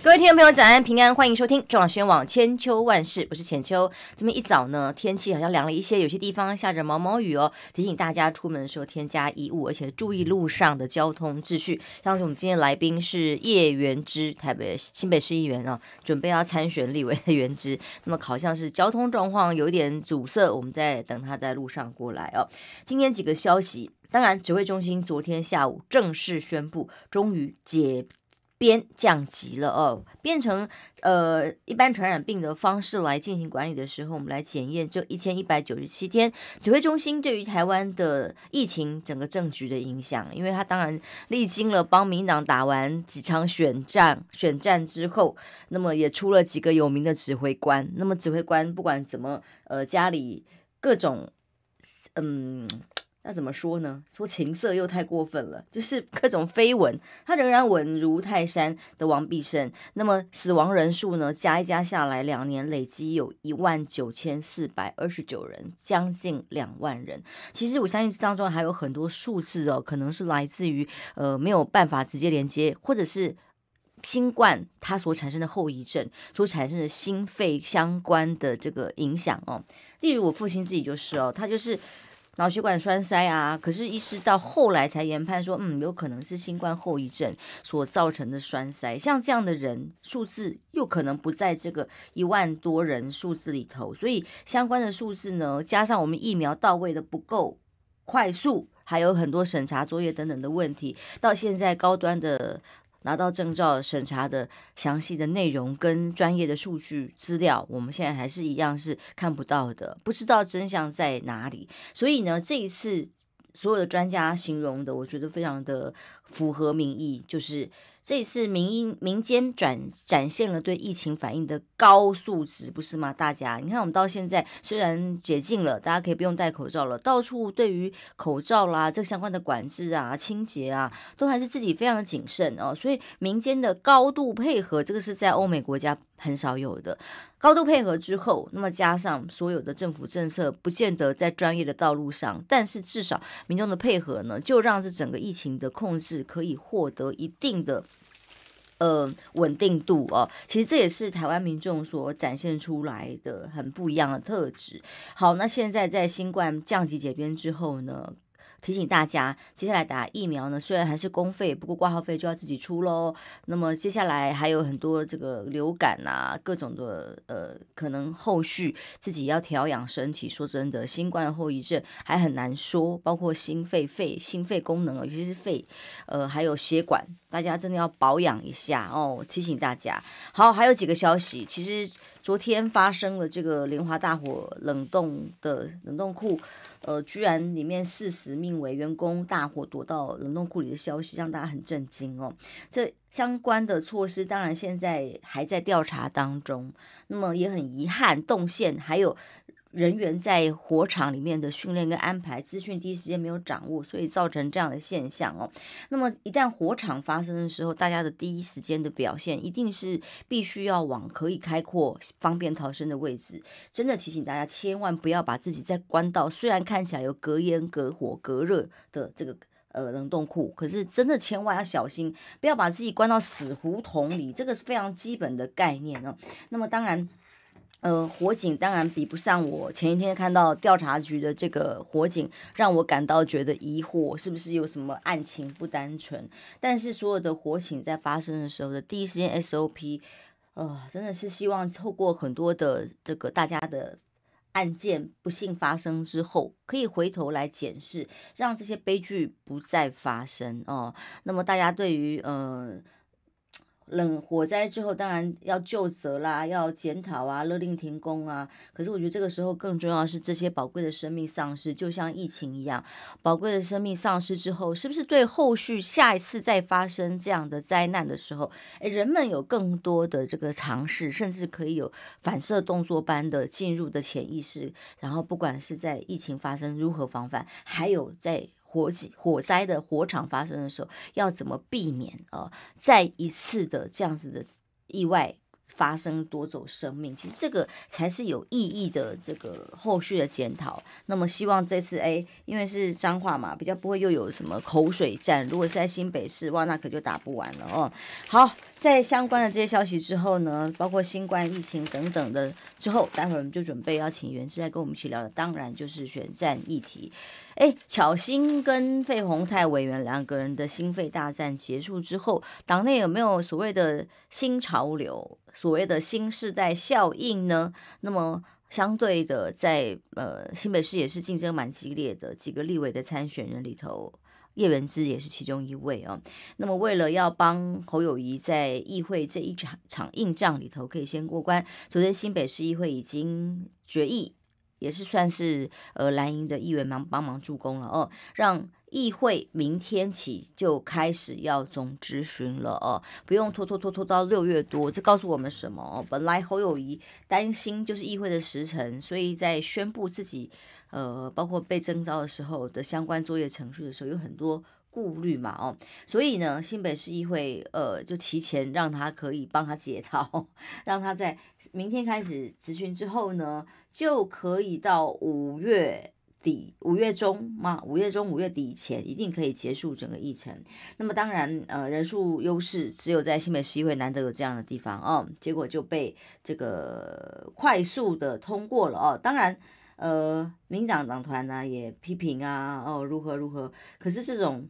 各位听众朋友，早安，平安，欢迎收听中广宣网千秋万世，我是浅秋。这么一早呢，天气好像凉了一些，有些地方下着毛毛雨哦。提醒大家出门的时候添加衣物，而且注意路上的交通秩序。当时我们今天来宾是叶元之，台北新北市议员啊，准备要参选立委的元之。那么好像是交通状况有点阻塞，我们在等他在路上过来哦。今天几个消息，当然指挥中心昨天下午正式宣布，终于解。边降级了哦，变成呃一般传染病的方式来进行管理的时候，我们来检验这一千一百九十七天指挥中心对于台湾的疫情整个政局的影响，因为他当然历经了帮民党打完几场选战，选战之后，那么也出了几个有名的指挥官，那么指挥官不管怎么呃家里各种嗯。那怎么说呢？说情色又太过分了，就是各种绯闻。他仍然稳如泰山的王必胜。那么死亡人数呢？加一加下来，两年累积有一万九千四百二十九人，将近两万人。其实我相信这当中还有很多数字哦，可能是来自于呃没有办法直接连接，或者是新冠它所产生的后遗症，所产生的心肺相关的这个影响哦。例如我父亲自己就是哦，他就是。脑血管栓塞啊，可是意识到后来才研判说，嗯，有可能是新冠后遗症所造成的栓塞。像这样的人数字又可能不在这个一万多人数字里头，所以相关的数字呢，加上我们疫苗到位的不够快速，还有很多审查作业等等的问题，到现在高端的。拿到证照审查的详细的内容跟专业的数据资料，我们现在还是一样是看不到的，不知道真相在哪里。所以呢，这一次所有的专家形容的，我觉得非常的符合民意，就是。这也是民意民间转展现了对疫情反应的高素质，不是吗？大家，你看我们到现在虽然解禁了，大家可以不用戴口罩了，到处对于口罩啦这相关的管制啊、清洁啊，都还是自己非常的谨慎哦。所以民间的高度配合，这个是在欧美国家很少有的。高度配合之后，那么加上所有的政府政策，不见得在专业的道路上，但是至少民众的配合呢，就让这整个疫情的控制可以获得一定的。呃，稳定度哦，其实这也是台湾民众所展现出来的很不一样的特质。好，那现在在新冠降级解边之后呢，提醒大家，接下来打疫苗呢，虽然还是公费，不过挂号费就要自己出喽。那么接下来还有很多这个流感啊，各种的呃，可能后续自己要调养身体。说真的，新冠的后遗症还很难说，包括心肺肺心肺功能啊，尤其是肺，呃，还有血管。大家真的要保养一下哦！提醒大家，好，还有几个消息。其实昨天发生了这个莲花大火，冷冻的冷冻库，呃，居然里面四十名为员工大火躲到冷冻库里的消息，让大家很震惊哦。这相关的措施，当然现在还在调查当中。那么也很遗憾，动线还有。人员在火场里面的训练跟安排，资讯第一时间没有掌握，所以造成这样的现象哦。那么一旦火场发生的时候，大家的第一时间的表现一定是必须要往可以开阔、方便逃生的位置。真的提醒大家，千万不要把自己在关到虽然看起来有隔烟、隔火、隔热的这个呃冷冻库，可是真的千万要小心，不要把自己关到死胡同里。这个是非常基本的概念呢。那么当然。呃，火警当然比不上我前一天看到调查局的这个火警，让我感到觉得疑惑，是不是有什么案情不单纯？但是所有的火警在发生的时候的第一时间 SOP，呃，真的是希望透过很多的这个大家的案件不幸发生之后，可以回头来检视，让这些悲剧不再发生哦。那么大家对于嗯。冷火灾之后，当然要就责啦，要检讨啊，勒令停工啊。可是我觉得这个时候更重要是这些宝贵的生命丧失，就像疫情一样，宝贵的生命丧失之后，是不是对后续下一次再发生这样的灾难的时候，诶，人们有更多的这个尝试，甚至可以有反射动作般的进入的潜意识，然后不管是在疫情发生如何防范，还有在。火几火灾的火场发生的时候，要怎么避免啊？再一次的这样子的意外发生，夺走生命，其实这个才是有意义的这个后续的检讨。那么，希望这次哎，因为是脏话嘛，比较不会又有什么口水战。如果是在新北市哇，那可就打不完了哦。好。在相关的这些消息之后呢，包括新冠疫情等等的之后，待会我们就准备要请袁志来跟我们一起聊的，当然就是选战议题。哎，巧心跟费鸿泰委员两个人的心肺大战结束之后，党内有没有所谓的新潮流，所谓的新世代效应呢？那么相对的，在呃新北市也是竞争蛮激烈的几个立委的参选人里头。叶文智也是其中一位哦。那么，为了要帮侯友谊在议会这一场场硬仗里头可以先过关，昨天新北市议会已经决议，也是算是呃蓝营的议员忙帮忙助攻了哦，让议会明天起就开始要总咨询了哦，不用拖拖拖拖到六月多。这告诉我们什么？哦，本来侯友谊担心就是议会的时辰，所以在宣布自己。呃，包括被征召的时候的相关作业程序的时候，有很多顾虑嘛，哦，所以呢，新北市议会，呃，就提前让他可以帮他解套，让他在明天开始执行之后呢，就可以到五月底、五月中嘛，五月中、五月底以前，一定可以结束整个议程。那么当然，呃，人数优势只有在新北市议会难得有这样的地方哦，结果就被这个快速的通过了哦，当然。呃，民党党团呢也批评啊，哦，如何如何？可是这种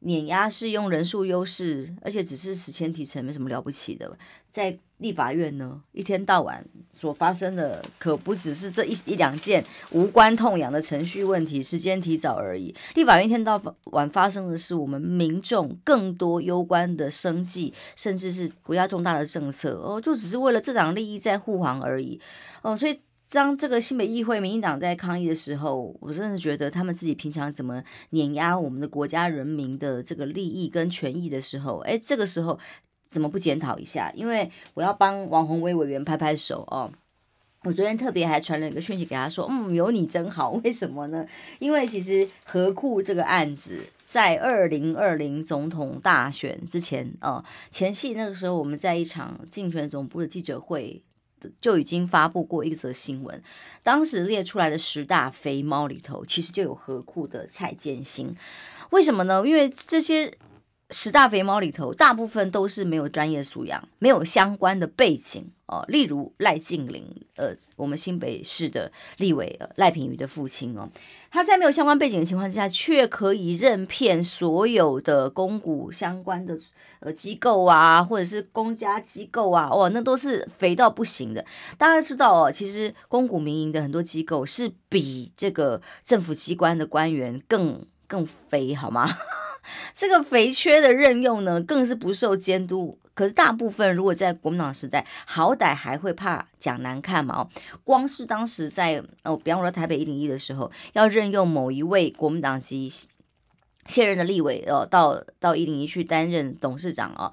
碾压是用人数优势，而且只是史前提成，没什么了不起的。在立法院呢，一天到晚所发生的可不只是这一一两件无关痛痒的程序问题，时间提早而已。立法院一天到晚发生的是我们民众更多攸关的生计，甚至是国家重大的政策哦，就只是为了政党利益在护航而已哦，所以。当这个新北议会民进党在抗议的时候，我真是觉得他们自己平常怎么碾压我们的国家人民的这个利益跟权益的时候，哎，这个时候怎么不检讨一下？因为我要帮王宏威委员拍拍手哦。我昨天特别还传了一个讯息给他，说，嗯，有你真好。为什么呢？因为其实何库这个案子在二零二零总统大选之前，哦，前戏那个时候，我们在一场竞选总部的记者会。就已经发布过一则新闻，当时列出来的十大肥猫里头，其实就有何库的蔡建新。为什么呢？因为这些十大肥猫里头，大部分都是没有专业素养、没有相关的背景哦。例如赖静玲，呃，我们新北市的立委赖品瑜的父亲哦。他在没有相关背景的情况之下，却可以任骗所有的公股相关的呃机构啊，或者是公家机构啊，哇，那都是肥到不行的。大家知道哦，其实公股民营的很多机构是比这个政府机关的官员更更肥，好吗？这个肥缺的任用呢，更是不受监督。可是，大部分如果在国民党时代，好歹还会怕讲难看嘛？哦，光是当时在哦，比方说台北一零一的时候，要任用某一位国民党籍现任的立委哦，到到一零一去担任董事长哦。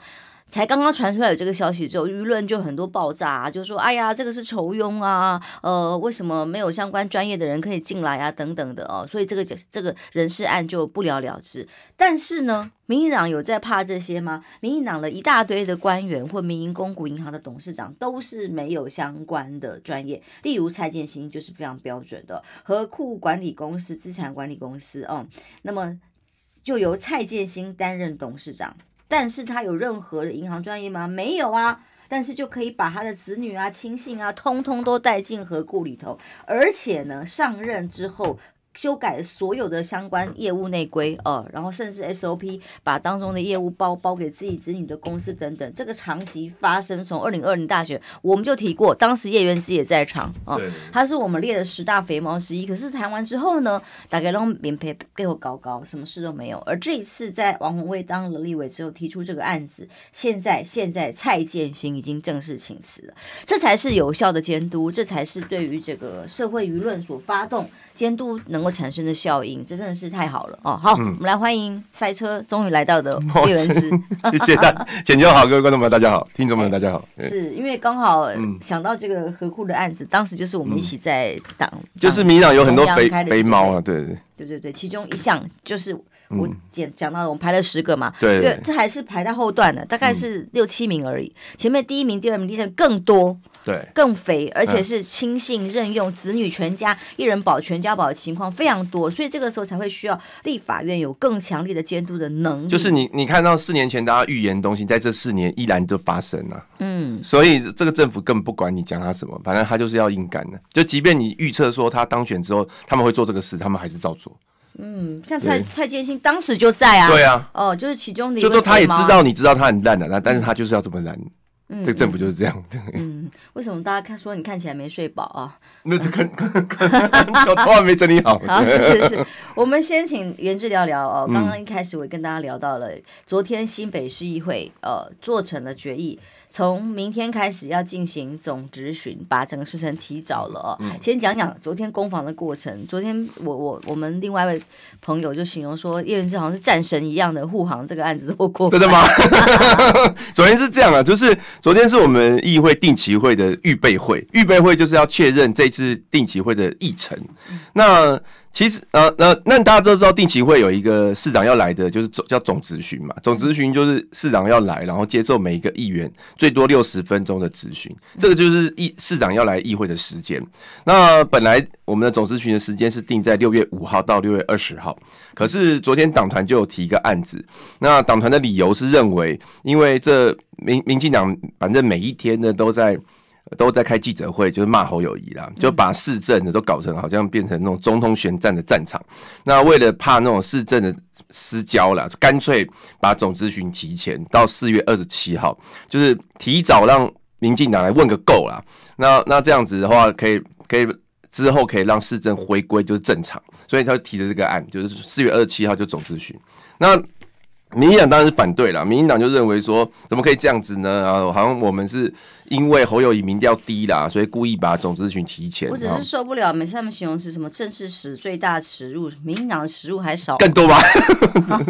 才刚刚传出来有这个消息之后，舆论就很多爆炸，就说哎呀，这个是求庸啊，呃，为什么没有相关专业的人可以进来啊？等等的哦。所以这个这个人事案就不了了之。但是呢，民进党有在怕这些吗？民进党的一大堆的官员或民营公股银行的董事长都是没有相关的专业，例如蔡建新就是非常标准的，和库管理公司、资产管理公司哦，那么就由蔡建新担任董事长。但是他有任何的银行专业吗？没有啊，但是就可以把他的子女啊、亲信啊，通通都带进河故里头，而且呢，上任之后。修改所有的相关业务内规，呃，然后甚至 SOP，把当中的业务包包给自己子女的公司等等，这个长期发生。从二零二零大选我们就提过，当时叶元之也在场，啊，他是我们列的十大肥猫之一。可是谈完之后呢，大概让脸皮背后搞搞，什么事都没有。而这一次在王宏卫当了立委之后提出这个案子，现在现在蔡建新已经正式请辞了，这才是有效的监督，这才是对于这个社会舆论所发动监督能。我产生的效应，这真的是太好了哦！好，我们来欢迎赛车终于来到的 叶文思，谢谢大家，剪好，各位观众朋友们，大家好，听众们大家好，是因为刚好想到这个合库的案子，当时就是我们一起在党，就是民党有很多背背猫啊，对对对对对，其中一项就是。我讲讲到了，我排了十个嘛，对，这还是排在后段的，大概是六七名而已。前面第一名、第二名第三更多，对，更肥，而且是亲信任用，子女全家一人保全家保的情况非常多，所以这个时候才会需要立法院有更强力的监督的能力。就是你，你看到四年前大家预言的东西，在这四年依然都发生了。嗯，所以这个政府更不管你讲他什么，反正他就是要硬干的。就即便你预测说他当选之后他们会做这个事，他们还是照做。嗯，像蔡蔡建新当时就在啊，对啊，哦，就是其中的一个。就说他也知道你知道他很烂的，那但是他就是要这么烂。嗯，这政府就是这样。嗯，为什么大家看说你看起来没睡饱啊？那这可可头发没整理好。好，是是是，我们先请袁志聊聊哦。刚刚一开始我也跟大家聊到了，昨天新北市议会呃做成了决议。从明天开始要进行总质询，把整个事程提早了哦。先讲讲昨天攻防的过程。昨天我我我们另外一位朋友就形容说，叶俊智好像是战神一样的护航这个案子都过真的吗？昨天是这样啊，就是昨天是我们议会定期会的预备会，预备会就是要确认这次定期会的议程。那其实，呃，那那大家都知道，定期会有一个市长要来的，就是叫总咨询嘛。总咨询就是市长要来，然后接受每一个议员最多六十分钟的咨询。这个就是议市长要来议会的时间。那本来我们的总咨询的时间是定在六月五号到六月二十号，可是昨天党团就有提一个案子，那党团的理由是认为，因为这民民进党反正每一天呢都在。都在开记者会，就是骂侯友谊啦，就把市政的都搞成好像变成那种中通选战的战场。那为了怕那种市政的私交了，干脆把总咨询提前到四月二十七号，就是提早让民进党来问个够啦。那那这样子的话，可以可以之后可以让市政回归就是正常，所以他就提着这个案，就是四月二十七号就总咨询那。民进党当然是反对了，民进党就认为说，怎么可以这样子呢？啊，好像我们是因为侯友宜民调低啦，所以故意把总咨询提前。我只是受不了，每次他们形容词什么政治史最大耻辱，民进党耻辱还少更多吧？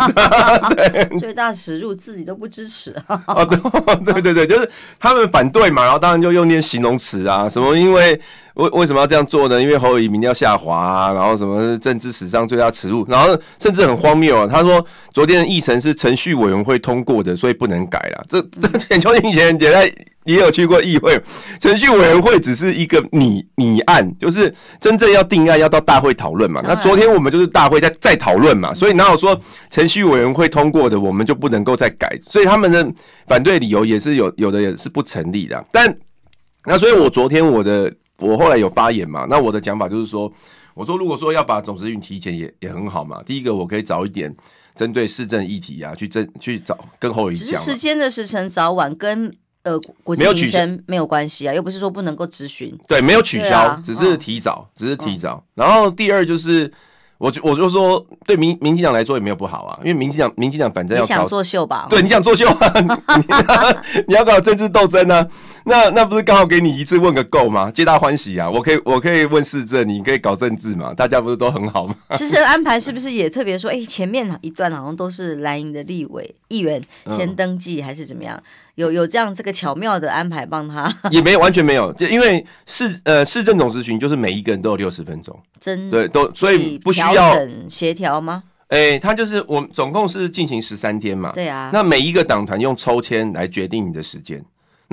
最大耻辱自己都不支持。啊，对对对对，就是他们反对嘛，然后当然就用那些形容词啊，什么因为。为为什么要这样做呢？因为侯友谊要下滑，然后什么政治史上最大耻辱，然后甚至很荒谬啊。他说昨天的议程是程序委员会通过的，所以不能改了。这这，秋玲以前也在也有去过议会，程序委员会只是一个拟拟案，就是真正要定案要到大会讨论嘛。那昨天我们就是大会在在讨论嘛，所以哪有说程序委员会通过的我们就不能够再改？所以他们的反对理由也是有有的也是不成立的。但那所以，我昨天我的。我后来有发言嘛？那我的讲法就是说，我说如果说要把总时运提前也也很好嘛。第一个，我可以早一点针对市政议题啊，去争去找更后一项。只时间的时辰早晚跟呃，国有取消没有关系啊，又不是说不能够咨询。对，没有取消，只是提早，只是提早。然后第二就是。我就我就说，对民民进党来说也没有不好啊，因为民进党民进党反正要想作秀吧，对，你想作秀，你要搞政治斗争呢，那那不是刚好给你一次问个够吗？皆大欢喜啊！我可以我可以问市政，你可以搞政治嘛，大家不是都很好吗？其 实安排是不是也特别说，哎，前面一段好像都是蓝营的立委议员先登记，还是怎么样？有有这样这个巧妙的安排帮他，也没有完全没有，就因为市呃市政总咨询就是每一个人都有六十分钟，真对都所以不需要协调吗？哎，他就是我总共是进行十三天嘛，对啊，那每一个党团用抽签来决定你的时间。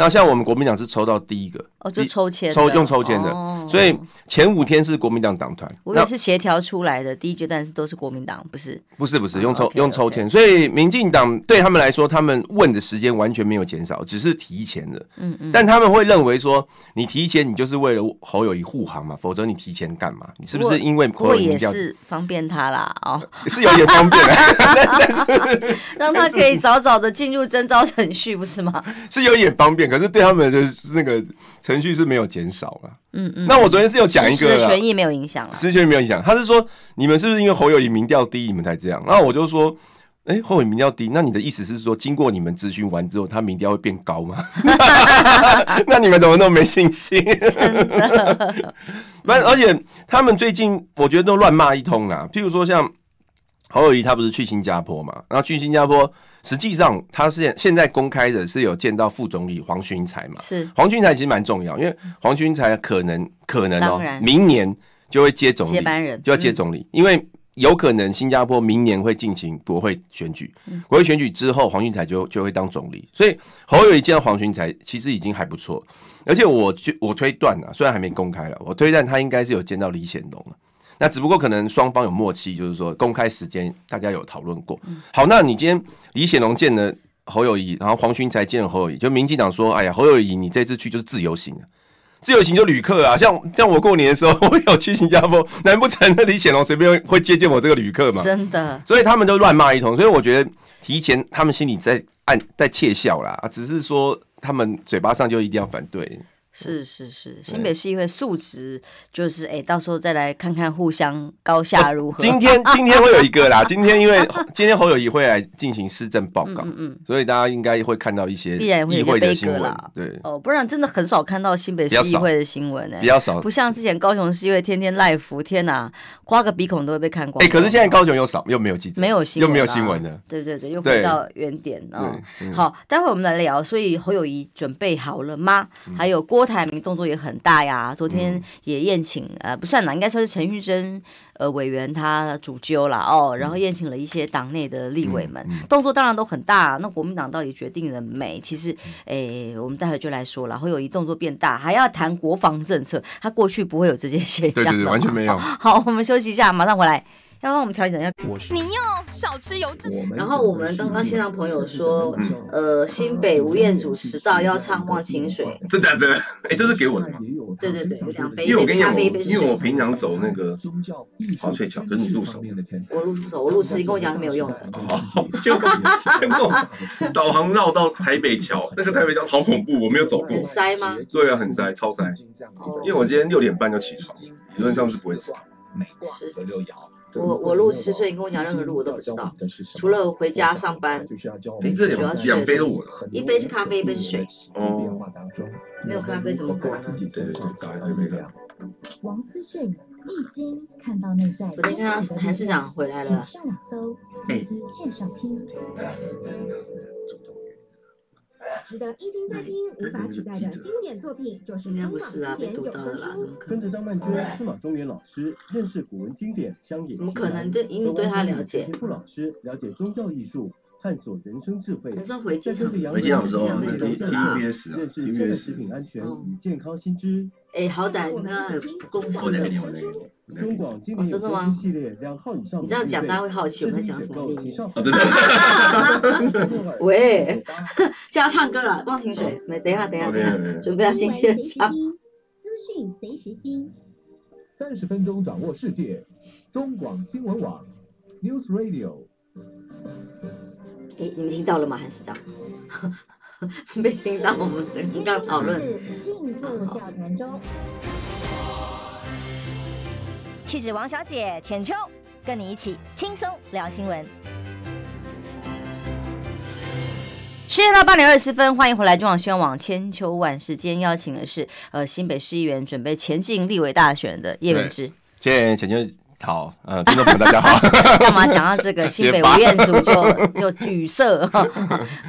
那像我们国民党是抽到第一个，哦，就抽签，抽用抽签的，所以前五天是国民党党团，我也是协调出来的。第一阶段是都是国民党，不是？不是不是用抽用抽签，所以民进党对他们来说，他们问的时间完全没有减少，只是提前了。嗯嗯。但他们会认为说，你提前你就是为了侯友谊护航嘛，否则你提前干嘛？你是不是因为侯友谊？也是方便他啦，哦，是有点方便，让他可以早早的进入征召程序，不是吗？是有点方便。可是对他们的那个程序是没有减少了，嗯嗯。那我昨天是有讲一个，权益没有影响了，权益没有影响。他是说你们是不是因为侯友宜民调低，你们才这样？那我就说，哎，侯友宜民调低，那你的意思是说，经过你们咨询完之后，他民调会变高吗？那你们怎么那么没信心？真 的。而且他们最近我觉得都乱骂一通啊，譬如说像。侯友谊他不是去新加坡嘛？然后去新加坡，实际上他是现在公开的是有见到副总理黄勋才嘛？是黄勋才其实蛮重要，因为黄勋才可能可能哦，明年就会接总理，就要接总理，因为有可能新加坡明年会进行国会选举，国会选举之后，黄俊才就就会当总理。所以侯友谊见到黄勋才其实已经还不错，而且我我推断啊，虽然还没公开了，我推断他应该是有见到李显龙了。那只不过可能双方有默契，就是说公开时间大家有讨论过。好，那你今天李显龙见了侯友谊，然后黄俊才见了侯友谊，就民进党说：“哎呀，侯友谊你这次去就是自由行啊，自由行就旅客啊。”像像我过年的时候，我有去新加坡，难不成那李显龙随便会接见我这个旅客吗？真的，所以他们都乱骂一通。所以我觉得提前他们心里在暗在窃笑了，只是说他们嘴巴上就一定要反对。是是是，新北市议会数值就是哎，到时候再来看看互相高下如何。今天今天会有一个啦，今天因为 今天侯友谊会来进行市政报告，嗯所以大家应该会看到一些意会的新闻。对，哦，不然真的很少看到新北市议会的新闻呢。比较少，不像之前高雄市议会天天赖福天呐，刮个鼻孔都会被看光。哎，可是现在高雄又少又没有记者，没有又没有新闻的，对对对，又回到原点啊。好，待会我们来聊，所以侯友谊准备好了吗？还有郭。郭台铭动作也很大呀，昨天也宴请，呃，不算了，应该算是陈玉珍，呃，委员他主揪了哦，然后宴请了一些党内的立委们，动作当然都很大。那国民党到底决定了没？其实，诶，我们待会就来说了。后有一动作变大，还要谈国防政策，他过去不会有这些现象。对对，完全没有。好，我们休息一下，马上回来。要帮我们调整一下。你要少吃油。脂。然后我们刚刚线上朋友说，呃，新北吴彦祖迟到要唱忘情水。真的真的，哎，这是给我的吗？对对对，两杯一杯一杯因为我平常走那个宗华翠桥，跟你入手。我入手我入手，跟我讲是没有用的。好，监控监控，导航绕到台北桥，那个台北桥好恐怖，我没有走。很塞吗？对啊，很塞，超塞。因为我今天六点半就起床，理论上是不会迟到。是六我我路痴，所以你跟我讲任何路我都不知道。除了回家上班，主要是两杯一杯是咖啡，一杯是水。哦，没有咖啡怎么活呢？昨天看到韩市长回来了。值得一听再听、无法取代的经典作品，就是《张中元有声书》。跟着张曼娟、马中原老师认识古文经典、乡野奇怎么可能？对，因为对他了解。都老师了解宗教艺术。探索人生智慧，探索回记，食，食品安全与健康新知。哎，好歹那你，中广经典系列两号以上。你讲会好奇我们在讲什么吗？喂，要唱歌了，忘情水没？等一下，等一下，等一下，准备要进去加。资讯随时听，三十分钟掌握世界。中广新闻网，News Radio。哎，你们听到了吗，韩市长？没听到，我们刚刚讨论。进步小谈中，气质王小姐浅秋，跟你一起轻松聊新闻。时间到八点二十分，欢迎回来，中央新闻网千秋万世。今天邀请的是呃新北市议员，准备前进立委大选的叶文之。谢谢浅秋。好，呃，听众朋友大家好。干嘛讲到这个 新北吴彦祖就 就语塞。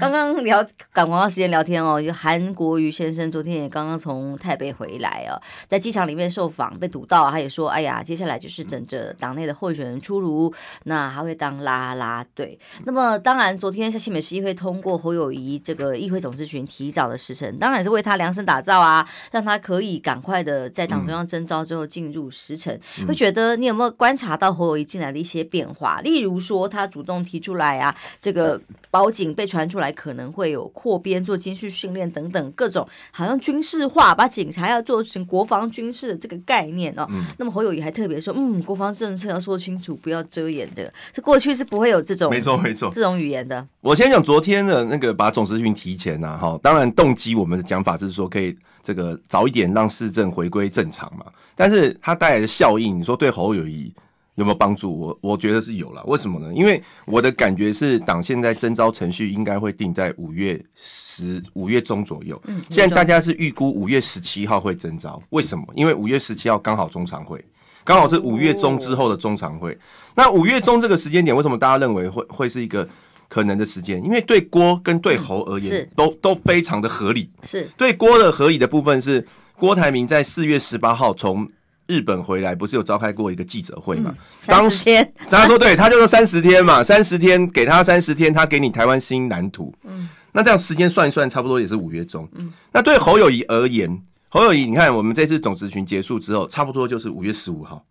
刚刚聊赶广告时间聊天哦。就韩国瑜先生昨天也刚刚从台北回来哦，在机场里面受访被堵到，他也说，哎呀，接下来就是等着党内的候选人出炉，那他会当拉拉队。那么当然昨天在新北市议会通过侯友谊这个议会总咨询提早的时辰，当然是为他量身打造啊，让他可以赶快的在党中央征召之后进入时辰。会觉得你有没有？观察到侯友谊进来的一些变化，例如说他主动提出来啊，这个保警被传出来可能会有扩编、做军事训练等等各种，好像军事化把警察要做成国防军事的这个概念哦。那么侯友谊还特别说，嗯，国防政策要说清楚，不要遮掩这个，这过去是不会有这种没错没错这种语言的。我先讲昨天的那个把总时讯提前呐，哈，当然动机我们的讲法是说可以这个早一点让市政回归正常嘛，但是它带来的效应，你说对侯友谊。有没有帮助我？我觉得是有了。为什么呢？因为我的感觉是，党现在征召程序应该会定在五月十五月中左右。嗯，现在大家是预估五月十七号会征召，为什么？因为五月十七号刚好中常会，刚好是五月中之后的中常会。那五月中这个时间点，为什么大家认为会会是一个可能的时间？因为对郭跟对侯而言，都都非常的合理。是对郭的合理的部分是，郭台铭在四月十八号从。日本回来不是有召开过一个记者会吗？当时他说对，他就说三十天嘛，三十天给他三十天，他给你台湾新蓝图。嗯，那这样时间算一算，差不多也是五月中。嗯，那对侯友谊而言，侯友谊，你看我们这次总值群结束之后，差不多就是五月十五号。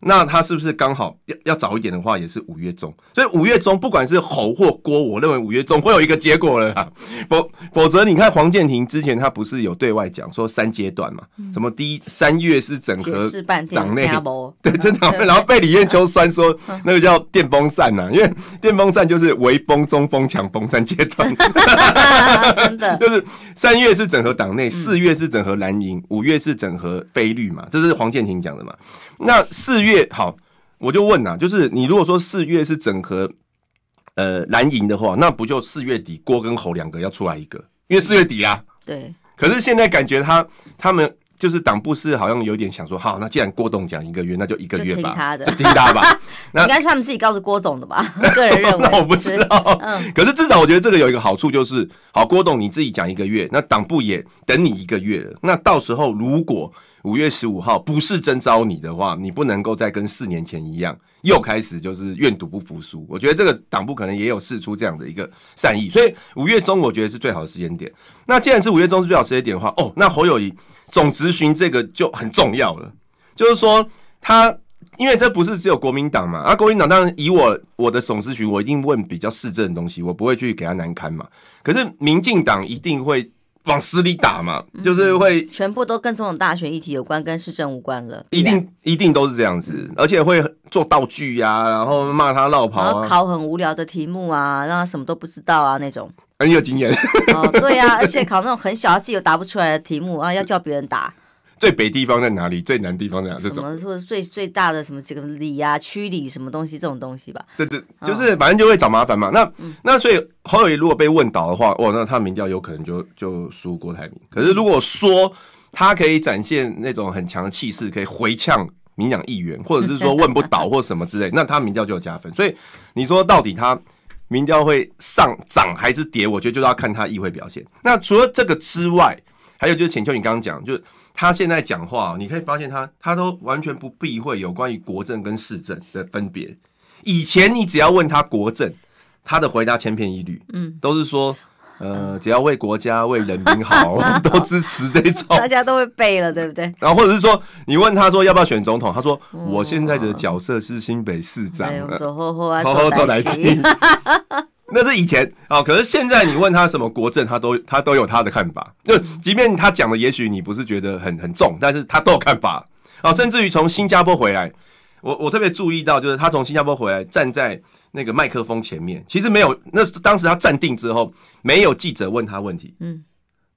那他是不是刚好要要早一点的话，也是五月中？所以五月中，不管是侯或郭，我认为五月中会有一个结果了。否否则，你看黄建庭之前他不是有对外讲说三阶段嘛？什么第一三月是整合党内，对，正常。然后被李彦秋酸说 那个叫电风扇呐，因为电风扇就是微风、中风、强风三阶段，真的就是三月是整合党内，四月是整合蓝营，五月是整合非律嘛，这是黄建庭讲的嘛？那四。月好，我就问啊，就是你如果说四月是整合，呃，蓝营的话，那不就四月底郭跟侯两个要出来一个？因为四月底啊，对。可是现在感觉他他们就是党部是好像有点想说，好，那既然郭董讲一个月，那就一个月吧，就听他吧。应该是他们自己告诉郭总的吧？个人认为，我不知道。嗯，可是至少我觉得这个有一个好处就是，好，郭董你自己讲一个月，那党部也等你一个月了。那到时候如果五月十五号不是征召你的话，你不能够再跟四年前一样，又开始就是愿赌不服输。我觉得这个党部可能也有试出这样的一个善意，所以五月中我觉得是最好的时间点。那既然是五月中是最好时间点的话，哦，那侯友谊总咨询这个就很重要了，就是说他因为这不是只有国民党嘛，啊，国民党当然以我我的总咨询，我一定问比较市政的东西，我不会去给他难堪嘛。可是民进党一定会。往死里打嘛，就是会全部都跟这种大选议题有关，跟市政无关了。一定一定都是这样子，而且会做道具呀，然后骂他闹然啊，考很无聊的题目啊，让他什么都不知道啊那种。很有经验。哦，对呀，而且考那种很小自己又答不出来的题目啊，要叫别人答。最北地方在哪里？最南地方在哪？什么说？最最大的什么几个里啊区里什么东西这种东西吧？对对，就是反正就会找麻烦嘛。那那所以侯友谊如果被问倒的话，哇，那他民调有可能就就输郭台铭。可是如果说他可以展现那种很强的气势，可以回呛民养议员，或者是说问不倒或什么之类，那他民调就有加分。所以你说到底他民调会上涨还是跌？我觉得就是要看他议会表现。那除了这个之外，还有就是请求你刚刚讲就是。他现在讲话，你可以发现他，他都完全不避讳有关于国政跟市政的分别。以前你只要问他国政，他的回答千篇一律，嗯，都是说，呃，只要为国家、为人民好，都支持这种。大家都会背了，对不对？然后或者是说，你问他说要不要选总统，他说我现在的角色是新北市长。走后后啊，台基。那是以前啊，可是现在你问他什么国政，他都他都有他的看法。就即便他讲的，也许你不是觉得很很重，但是他都有看法。啊，甚至于从新加坡回来，我我特别注意到，就是他从新加坡回来，站在那个麦克风前面，其实没有，那当时他站定之后，没有记者问他问题，嗯，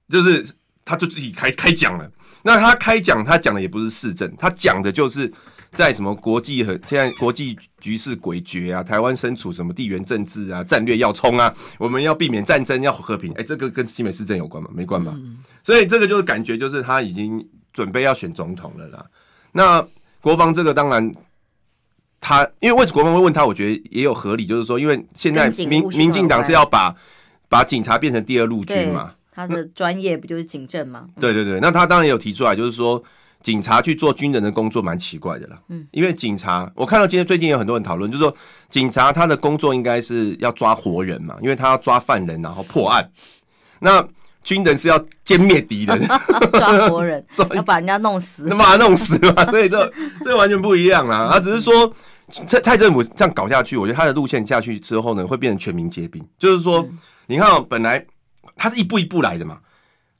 就是他就自己开开讲了。那他开讲，他讲的也不是市政，他讲的就是。在什么国际和现在国际局势诡谲啊？台湾身处什么地缘政治啊？战略要冲啊？我们要避免战争，要和平。哎，这个跟新美市政有关吗？没关吧。所以这个就是感觉，就是他已经准备要选总统了啦。那国防这个当然，他因为问国防会问他，我觉得也有合理，就是说，因为现在民民进党是要把把警察变成第二陆军嘛，他的专业不就是警政吗？对对对，那他当然有提出来，就是说。警察去做军人的工作，蛮奇怪的啦。嗯，因为警察，我看到今天最近有很多人讨论，就是说警察他的工作应该是要抓活人嘛，因为他要抓犯人，然后破案。那军人是要歼灭敌人，抓活人要把人家弄死，把他弄死嘛。所以这这完全不一样啦。他只是说，蔡蔡政府这样搞下去，我觉得他的路线下去之后呢，会变成全民皆兵。就是说，你看本来他是一步一步来的嘛，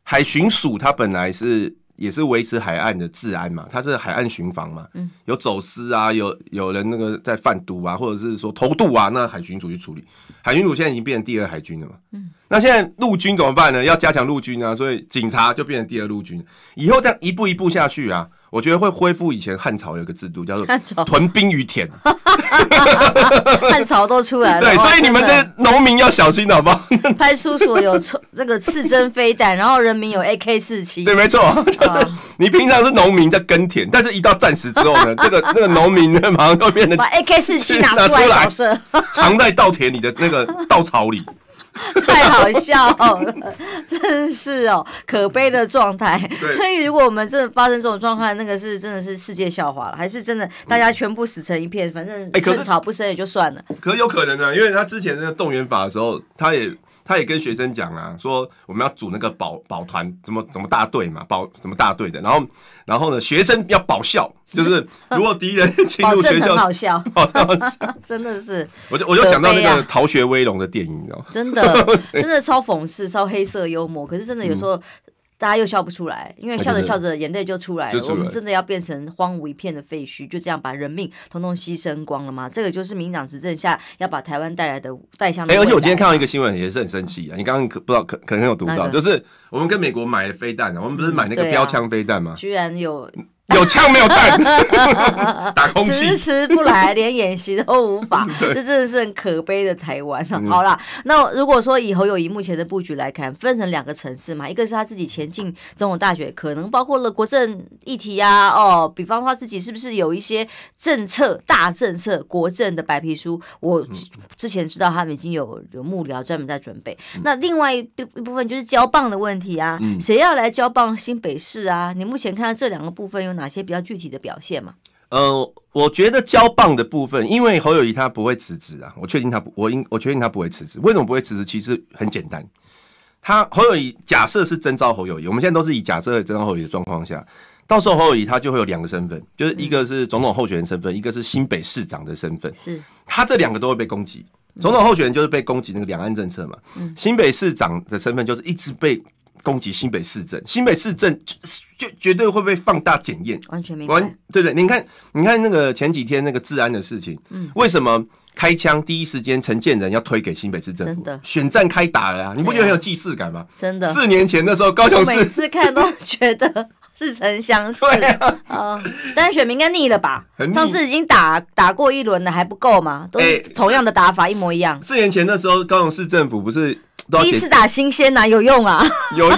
海巡署他本来是。也是维持海岸的治安嘛，它是海岸巡防嘛，有走私啊，有有人那个在贩毒啊，或者是说偷渡啊，那海巡署去处理。海巡署现在已经变成第二海军了嘛，嗯，那现在陆军怎么办呢？要加强陆军啊，所以警察就变成第二陆军。以后这样一步一步下去啊，我觉得会恢复以前汉朝有个制度叫做屯兵于田。汉朝都出来了，对，所以你们的农民要小心，好不好？派出所有这个刺针飞弹，然后人民有 AK 四七，对，没错，就是你平常是农民在耕田，但是一到战时之后呢，这个那个农民呢，马上就变成把 AK 四七拿出来，藏在稻田里的那个稻草里。太好笑了，真是哦，可悲的状态。所以，如果我们真的发生这种状况，那个是真的是世界笑话了，还是真的大家全部死成一片，反正争草不生也就算了。可有可能呢？因为他之前在动员法的时候，他也。他也跟学生讲啊，说我们要组那个保保团，什么什么大队嘛，保什么大队的。然后，然后呢，学生要保校，就是 如果敌人侵入学校，保校，很笑，真的是，我就 我就想到那个逃学威龙的电影吗？真的 真的超讽刺，超黑色幽默。可是真的有时候。大家又笑不出来，因为笑着笑着眼泪就出来。了。我们真的要变成荒芜一片的废墟，就这样把人命通通牺牲光了吗？这个就是民党执政下要把台湾带来的带向。哎，而且我今天看到一个新闻，也是很生气啊！你刚刚可不知道可可能有读到，就是我们跟美国买的飞弹呢，我们不是买那个标枪飞弹吗？居然有。有枪没有弹，打空迟迟不来，连演习都无法。这真的是很可悲的台湾啊！好了，那如果说以后以目前的布局来看，分成两个层次嘛，一个是他自己前进总统大学，可能包括了国政议题呀，哦，比方说自己是不是有一些政策大政策国政的白皮书，我之前知道他们已经有有幕僚专门在准备。那另外一一部分就是交棒的问题啊，谁要来交棒新北市啊？你目前看到这两个部分有？哪些比较具体的表现嘛？呃，我觉得交棒的部分，因为侯友谊他不会辞职啊，我确定他不，我应我确定他不会辞职。为什么不会辞职？其实很简单，他侯友谊假设是真招侯友谊，我们现在都是以假设真招侯友谊的状况下，到时候侯友谊他就会有两个身份，就是一个是总统候选人身份，一个是新北市长的身份。是，他这两个都会被攻击，总统候选人就是被攻击那个两岸政策嘛，新北市长的身份就是一直被。攻击新北市政，新北市政就就绝对会被放大检验，完全没完，对不对？你看，你看那个前几天那个治安的事情，为什么开枪第一时间陈建仁要推给新北市政府？真的，宣战开打了呀！你不觉得很有既视感吗？真的，四年前的时候高雄市看都觉得。似曾相识，对啊，但是选民应该腻了吧？上次已经打打过一轮了，还不够吗？都同样的打法，一模一样。四年前那时候，高雄市政府不是第一次打新鲜呐，有用啊？有，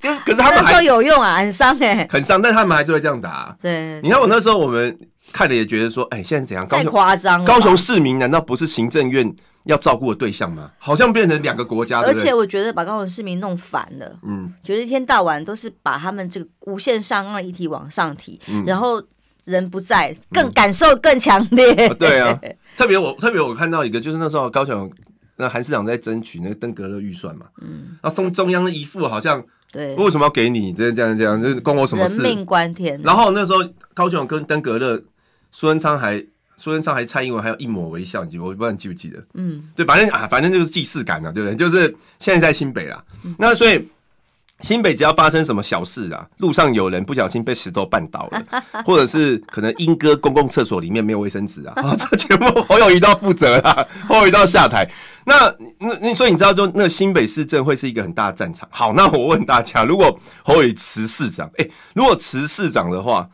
就是可是他们候有用啊，很伤哎，很伤，但他们还是会这样打。对，你看我那时候我们看的也觉得说，哎，现在怎样？太夸张了！高雄市民难道不是行政院？要照顾的对象吗？好像变成两个国家，而且我觉得把高雄市民弄烦了。嗯，觉得一天到晚都是把他们这个无限上岸议题往上提，然后人不在，更感受更强烈。对啊，特别我特别我看到一个，就是那时候高雄那韩市长在争取那个登革热预算嘛，嗯，那中中央的一副好像对为什么要给你？这这样这样，这关我什么事？人命关天。然后那时候高雄跟登革热，苏贞昌还。苏贞昌还蔡英文还有一抹微笑，你记？我不知道你记不记得？嗯，对，反正啊，反正就是既视感啊，对不对？就是现在在新北啊，那所以新北只要发生什么小事啊，路上有人不小心被石头绊倒了，或者是可能英歌公共厕所里面没有卫生纸啊，啊，这全目侯友谊要负责啦，侯友谊要下台。那那那，所以你知道，就那新北市政会是一个很大的战场。好，那我问大家，如果侯友谊辞市长，哎，如果辞市长的话？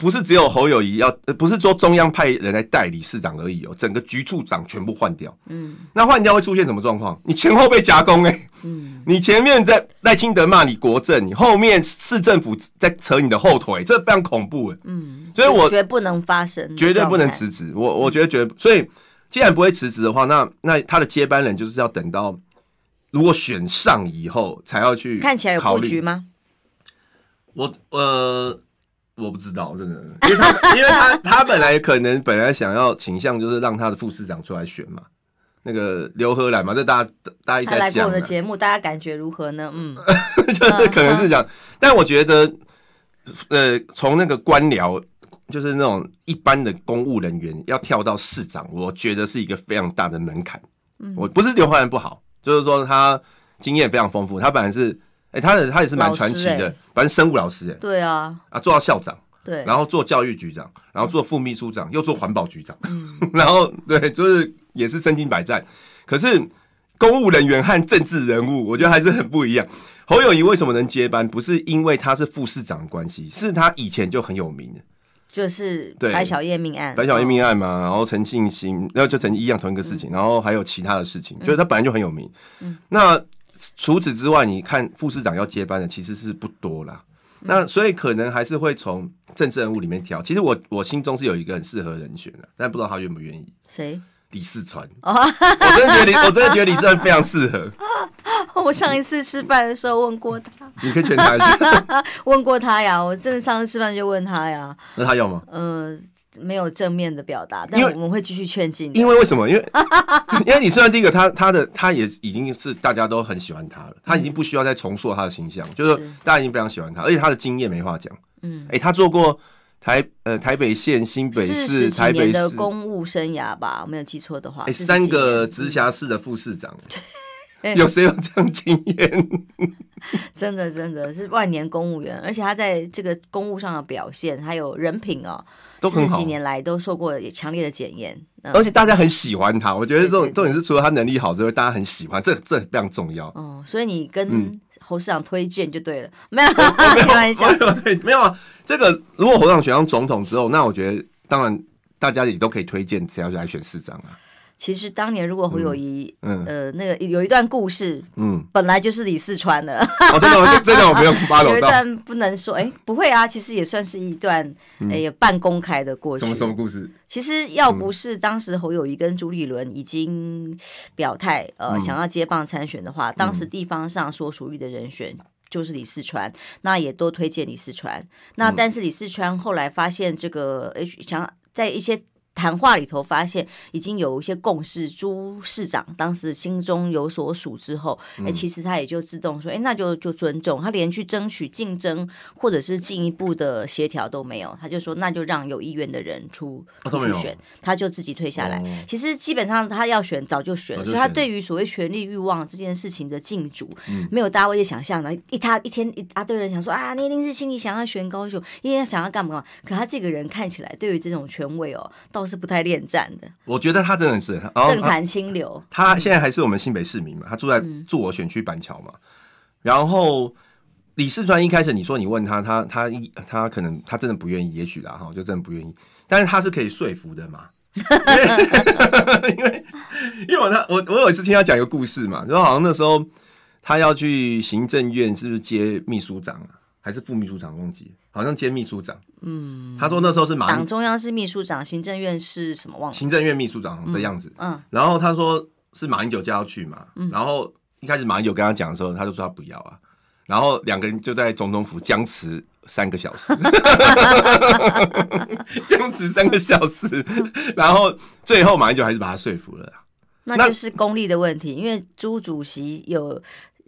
不是只有侯友谊要，呃，不是说中央派人来代理市长而已哦，整个局处长全部换掉。嗯，那换掉会出现什么状况？你前后被夹攻哎。嗯，你前面在赖清德骂你国政，你后面市政府在扯你的后腿，这非常恐怖哎。嗯，所以我绝不能发生，绝对不能辞职。我我觉得，绝得所以既然不会辞职的话，那那他的接班人就是要等到如果选上以后才要去看起来有布局吗？我呃。我不知道，真的，因为他，因为他，他本来可能本来想要倾向，就是让他的副市长出来选嘛，那个刘荷兰嘛，这大家大家在讲。来过我的节目，大家感觉如何呢？嗯，就是可能是讲，但我觉得，呃，从那个官僚，就是那种一般的公务人员，要跳到市长，我觉得是一个非常大的门槛。我不是刘荷兰不好，就是说他经验非常丰富，他本来是。哎，他的他也是蛮传奇的，反正生物老师，对啊，啊做到校长，对，然后做教育局长，然后做副秘书长，又做环保局长，然后对，就是也是身经百战。可是公务人员和政治人物，我觉得还是很不一样。侯友谊为什么能接班？不是因为他是副市长关系，是他以前就很有名的，就是白小燕命案，白小燕命案嘛，然后陈庆新，然后就经一样同一个事情，然后还有其他的事情，就是他本来就很有名。那。除此之外，你看副市长要接班的其实是不多啦。那所以可能还是会从政治人物里面挑。其实我我心中是有一个很适合人选的，但不知道他愿不愿意。谁？李世传。我真的觉得李我真的觉得李世传非常适合。我上一次吃饭的时候问过他。你可以劝他下。问过他呀，我真的上次吃饭就问他呀。那他要吗？嗯。没有正面的表达，因为我们会继续劝进。因为为什么？因为 因为你虽然第一个，他他的他也已经是大家都很喜欢他了，他已经不需要再重塑他的形象，就是大家已经非常喜欢他，而且他的经验没话讲。嗯，哎，他做过台呃台北县新北市台北的公务生涯吧？没有记错的话，三个直辖市的副市长。有谁有这样经验？真的，真的是万年公务员，而且他在这个公务上的表现还有人品哦，都很好。几年来都受过强烈的检验，而且大家很喜欢他。我觉得这种重点是除了他能力好之外，大家很喜欢，这这非常重要。哦，所以你跟侯市长推荐就对了，没有，开有笑，没有啊。这个如果侯市长选上总统之后，那我觉得当然大家也都可以推荐要来选市长啊。其实当年如果侯友谊，嗯，呃，那个有一段故事，嗯，本来就是李四川的，真 的，真的，我没有发漏有一段不能说，哎，不会啊，其实也算是一段哎，半公开的故事。什么什么故事？其实要不是当时侯友谊跟朱立伦已经表态，呃，想要接棒参选的话，当时地方上所属于的人选就是李四川，那也都推荐李四川。那但是李四川后来发现这个，想在一些。谈话里头发现已经有一些共识，朱市长当时心中有所属之后，哎，其实他也就自动说，哎，那就就尊重他，连去争取竞争或者是进一步的协调都没有，他就说那就让有意愿的人出去选，他就自己退下来。其实基本上他要选早就选，所以他对于所谓权力欲望这件事情的禁主，没有大家会想象的，一他一天一大堆人想说啊，你一定是心里想要选高雄，一定要想要干嘛干嘛，可他这个人看起来对于这种权威哦。是不太恋战的，我觉得他真的是政坛清流。他现在还是我们新北市民嘛，他住在住我选区板桥嘛。然后李世川一开始你说你问他，他他一他可能他真的不愿意，也许啦哈，就真的不愿意。但是他是可以说服的嘛，因为因为我他我我有一次听他讲一个故事嘛，说好像那时候他要去行政院是不是接秘书长啊？还是副秘书长攻击，好像兼秘书长。嗯，他说那时候是马。党中央是秘书长，行政院是什么忘了？行政院秘书长的样子。嗯，然后他说是马英九叫要去嘛，然后一开始马英九跟他讲的时候，他就说他不要啊，然后两个人就在总统府僵持三个小时 僵持三个小时，然后最后马英九还是把他说服了。那就是功力的问题，因为朱主席有。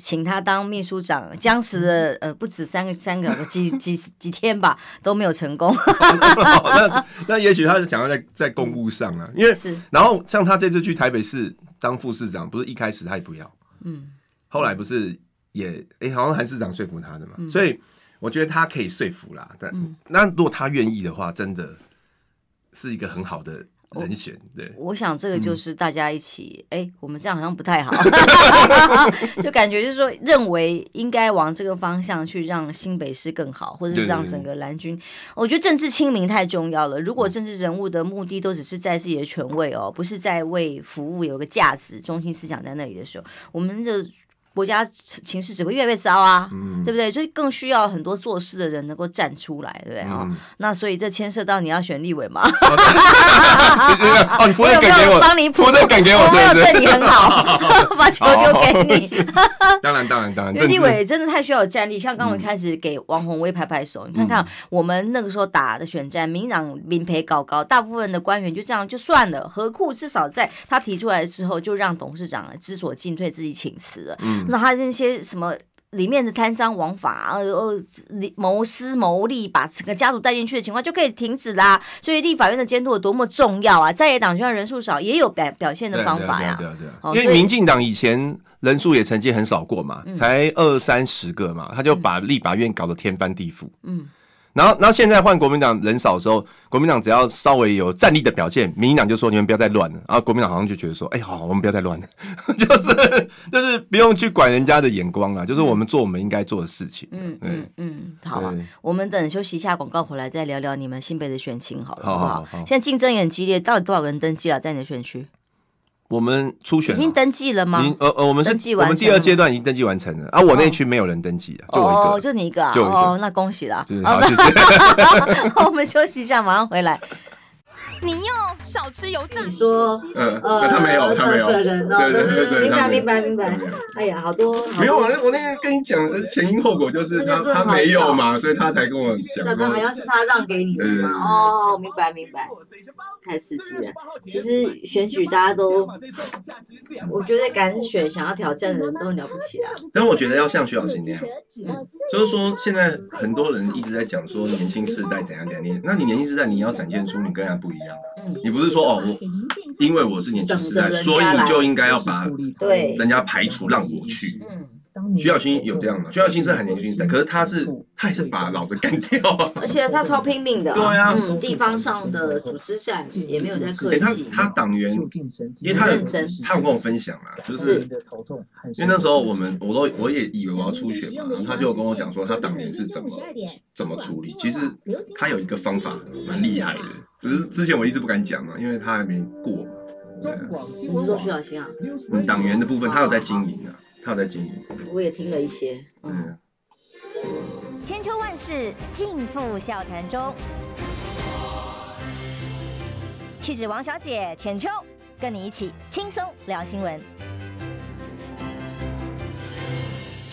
请他当秘书长，僵持呃不止三个三个 几几几天吧，都没有成功。那那也许他是想要在在公务上啊，因为是。然后像他这次去台北市当副市长，不是一开始他也不要，嗯，后来不是也诶，好像韩市长说服他的嘛，所以我觉得他可以说服啦。但那如果他愿意的话，真的是一个很好的。人选对，我想这个就是大家一起，哎，我们这样好像不太好，就感觉就是说认为应该往这个方向去让新北市更好，或者是让整个蓝军。我觉得政治清明太重要了，如果政治人物的目的都只是在自己的权位哦，不是在为服务有个价值中心思想在那里的时候，我们的。国家情势只会越来越糟啊，对不对？所以更需要很多做事的人能够站出来，对不对啊？那所以这牵涉到你要选立委嘛？哦，你不会给我，帮你，不会给给我，我对你很好，把球丢给你。当然，当然，当然，因为立委真的太需要有战力。像刚我一开始给王宏威拍拍手，你看看我们那个时候打的选战，民党、民陪搞搞，大部分的官员就这样就算了。何库至少在他提出来之后，就让董事长知所进退，自己请辞了。那他那些什么里面的贪赃枉法，然谋私谋利，把整个家族带进去的情况就可以停止啦。所以立法院的监督有多么重要啊！在野党虽然人数少，也有表表现的方法呀。对对对。因为民进党以前人数也曾经很少过嘛，才二三十个嘛，他就把立法院搞得天翻地覆。嗯。然后，然后现在换国民党人少的时候，国民党只要稍微有战力的表现，民进党就说你们不要再乱了。然后国民党好像就觉得说，哎，好，我们不要再乱了，就是就是不用去管人家的眼光啊，就是我们做我们应该做的事情。嗯嗯嗯，好了，我们等休息一下广告回来再聊聊你们新北的选情，好了好不好？现在竞争也很激烈，到底多少人登记了在你的选区？我们初选已经登记了吗？你呃呃，我们是登记完，我们第二阶段已经登记完成了。啊，我那区没有人登记的，就我一个。哦，就你一个啊？哦，那恭喜了。好的，我们休息一下，马上回来。你要少吃油炸，说嗯呃他没有他没有的人对对对，明白明白明白。哎呀，好多没有啊，那我那天跟你讲的前因后果就是他没有嘛，所以他才跟我讲。这的，好像是他让给你的嘛？哦，明白明白，太刺激了。其实选举大家都，我觉得敢选、想要挑战的人都很了不起啊。但我觉得要像徐老师那样，就是说现在很多人一直在讲说年轻世代怎样怎样，那你年轻世代你要展现出你跟人家不一样。你不是说哦，我因为我是年轻时代，所以你就应该要把人家排除，让我去。徐小新有这样的，徐小新是很年轻，的，可是他是他也是把老的干掉，而且他超拼命的。对啊，地方上的组织战也没有在客气。他他党员，因为他有他有跟我分享嘛，就是因为那时候我们我都我也以为我要出选嘛，然后他就跟我讲说他党员是怎么怎么处理。其实他有一个方法蛮厉害的，只是之前我一直不敢讲嘛，因为他还没过。你是说徐小新啊？嗯，党员的部分他有在经营啊。套得紧，我也听了一些。嗯，千秋万世尽付笑谈中。气质王小姐浅秋，跟你一起轻松聊新闻。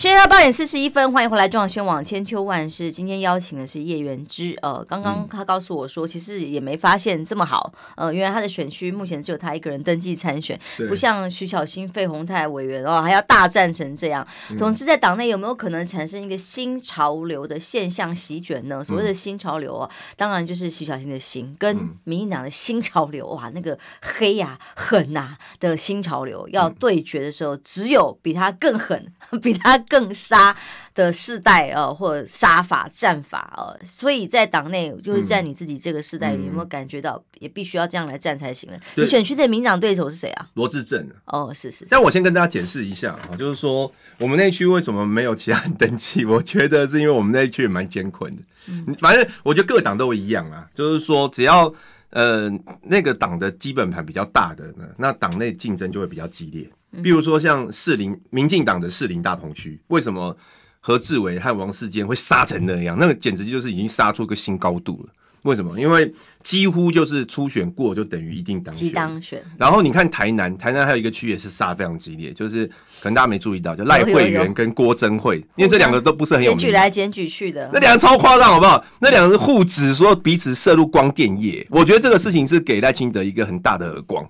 现在八点四十一分，欢迎回来《中广宣网》千秋万世。今天邀请的是叶元之，呃，刚刚他告诉我说，其实也没发现这么好，呃，原来他的选区目前只有他一个人登记参选，不像徐小新、费鸿泰委员哦，还要大战成这样。总之，在党内有没有可能产生一个新潮流的现象席卷呢？所谓的新潮流啊，当然就是徐小新的新跟民进党的新潮流，哇，那个黑啊、狠啊的新潮流要对决的时候，只有比他更狠，比他。更杀的世代哦，或杀法战法哦。所以在党内就是在你自己这个世代有没有感觉到，也必须要这样来战才行呢？你选区的民党对手是谁啊？罗志正。哦，是是。但我先跟大家解释一下啊，就是说我们那区为什么没有其他人登记？我觉得是因为我们那区也蛮艰困的。嗯，反正我觉得各党都一样啊，就是说只要呃那个党的基本盘比较大的呢，那党内竞争就会比较激烈。比如说像士林民进党的士林大同区，为什么何志伟和王世坚会杀成那样？那个简直就是已经杀出个新高度了。为什么？因为几乎就是初选过就等于一定当选。当选。然后你看台南，台南还有一个区也是杀非常激烈，就是可能大家没注意到，就赖慧媛跟郭增惠，因为这两个都不是很有。检举来检举去的，那两个超夸张好不好？那两是互指说彼此射入光电业，我觉得这个事情是给赖清德一个很大的耳光，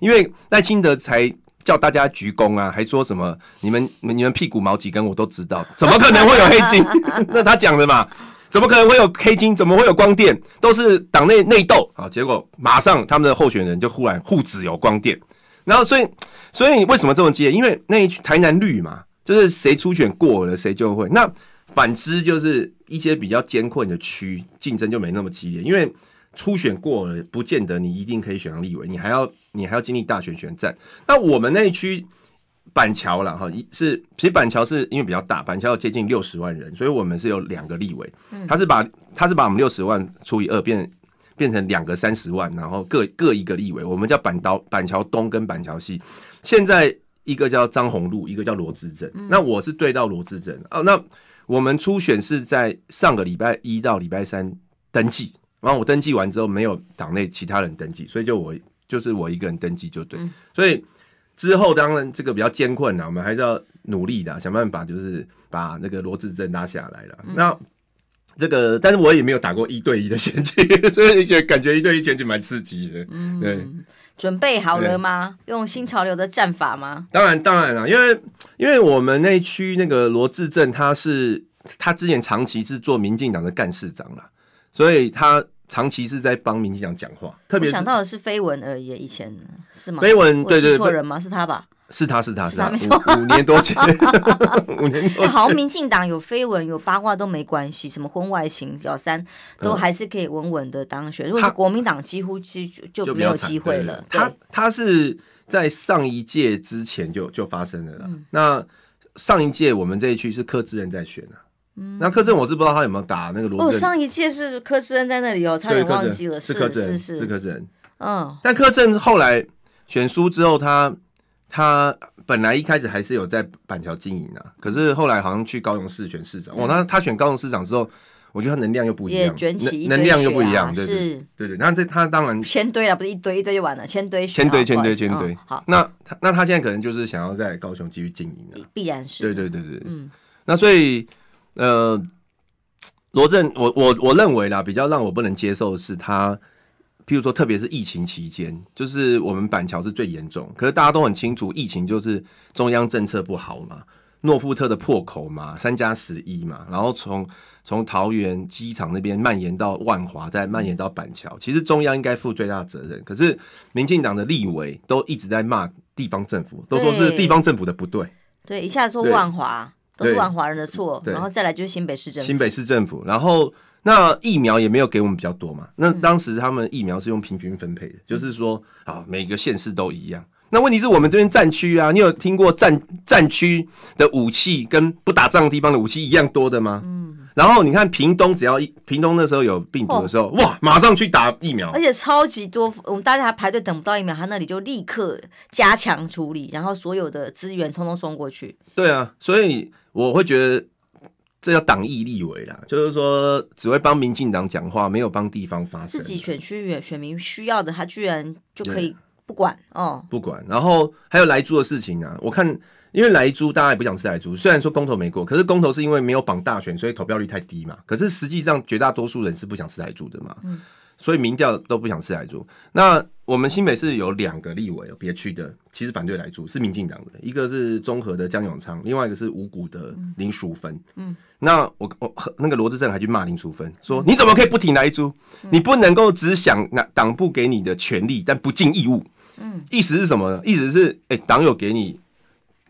因为赖清德才。叫大家鞠躬啊，还说什么你们你们屁股毛几根我都知道，怎么可能会有黑金？那他讲的嘛，怎么可能会有黑金？怎么会有光电？都是党内内斗啊！结果马上他们的候选人就忽然护子有光电，然后所以所以为什么这么激因为那一台南绿嘛，就是谁出选过了谁就会那反之就是一些比较艰困的区竞争就没那么激烈，因为。初选过了，不见得你一定可以选上立委，你还要你还要经历大选选战。那我们那一区板桥了哈，一是其实板桥是因为比较大，板桥有接近六十万人，所以我们是有两个立委。他是把他是把我们六十万除以二，变变成两个三十万，然后各各一个立委。我们叫板刀板桥东跟板桥西。现在一个叫张宏路，一个叫罗志正。那我是对到罗志正哦。那我们初选是在上个礼拜一到礼拜三登记。然后我登记完之后，没有党内其他人登记，所以就我就是我一个人登记就对。所以之后当然这个比较艰困呢，我们还是要努力的，想办法就是把那个罗志镇拉下来了。那这个，但是我也没有打过一对一的选举，所以也感觉一对一选举蛮刺激的。嗯，对，准备好了吗？用新潮流的战法吗？当然当然了，因为因为我们那区那个罗志镇，他是他之前长期是做民进党的干事长了。所以他长期是在帮民进党讲话，特别想到的是绯闻而已，以前是吗？绯闻对对错人吗？是他吧？是他是他，是他没错。五年多前，五年多好，像民进党有绯闻有八卦都没关系，什么婚外情、小三，都还是可以稳稳的当选。如果是国民党，几乎就就没有机会了。他他是在上一届之前就就发生了啦。那上一届我们这一区是柯智仁在选啊。那柯震，我是不知道他有没有打那个罗？哦，上一届是柯志恩在那里哦，差点忘记了。是柯震，是是柯震。嗯，但柯震后来选书之后，他他本来一开始还是有在板桥经营的，可是后来好像去高雄市选市长。哦，那他选高雄市长之后，我觉得他能量又不一样，卷起能量又不一样，对对对。那这他当然千堆了，不是一堆一堆就完了，千堆，千堆，千堆，千堆。好，那他那他现在可能就是想要在高雄继续经营了，必然是。对对对对，嗯。那所以。呃，罗振，我我我认为啦，比较让我不能接受的是，他，譬如说，特别是疫情期间，就是我们板桥是最严重，可是大家都很清楚，疫情就是中央政策不好嘛，诺富特的破口嘛，三加十一嘛，然后从从桃园机场那边蔓延到万华，再蔓延到板桥，其实中央应该负最大责任，可是民进党的立委都一直在骂地方政府，都说是地方政府的不对，对，一下说万华。都是完华人的错，然后再来就是新北市政府。新北市政府，然后那疫苗也没有给我们比较多嘛。那当时他们疫苗是用平均分配的，就是说啊，每个县市都一样。那问题是我们这边战区啊，你有听过战战区的武器跟不打仗地方的武器一样多的吗？嗯。然后你看屏东，只要屏东那时候有病毒的时候，哇，马上去打疫苗，而且超级多。我们大家还排队等不到疫苗，他那里就立刻加强处理，然后所有的资源通通送过去。对啊，所以。我会觉得这叫党意立为啦，就是说只会帮民进党讲话，没有帮地方发声。自己选区选选民需要的，他居然就可以不管哦，不管。然后还有莱猪的事情啊，我看因为莱猪大家也不想吃莱猪，虽然说公投没过，可是公投是因为没有绑大选，所以投票率太低嘛。可是实际上绝大多数人是不想吃莱猪的嘛。所以民调都不想吃莱猪。那我们新北市有两个立委有别区的，其实反对莱猪是民进党的，一个是综合的江永昌，另外一个是五股的林淑芬。嗯，那我我和那个罗志胜还去骂林淑芬，说你怎么可以不停莱猪？你不能够只想拿党部给你的权利，但不尽义务。嗯，意思是什么呢？意思是哎，党有给你。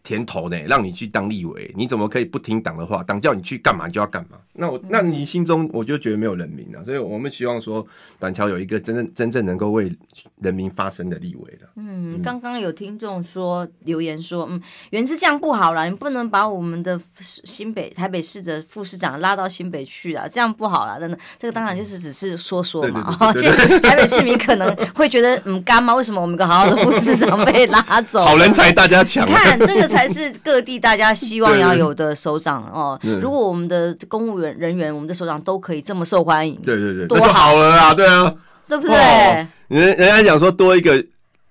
甜头呢，让你去当立委，你怎么可以不听党的话？党叫你去干嘛就要干嘛。那我，那你心中我就觉得没有人民了。所以，我们希望说板桥有一个真正真正能够为人民发声的立委的。嗯，刚刚有听众说留言说，嗯，原来是这样不好了，你不能把我们的新北台北市的副市长拉到新北去啊，这样不好了，真的。这个当然就是只是说说嘛，台北市民可能会觉得，嗯，干嘛？为什么我们个好好的副市长被拉走？好人才大家抢，你看这个。才是各地大家希望要有的首长哦。如果我们的公务员人员、我们的首长都可以这么受欢迎，对对对，多好了啊！对啊，对不对？人人家讲说多一个，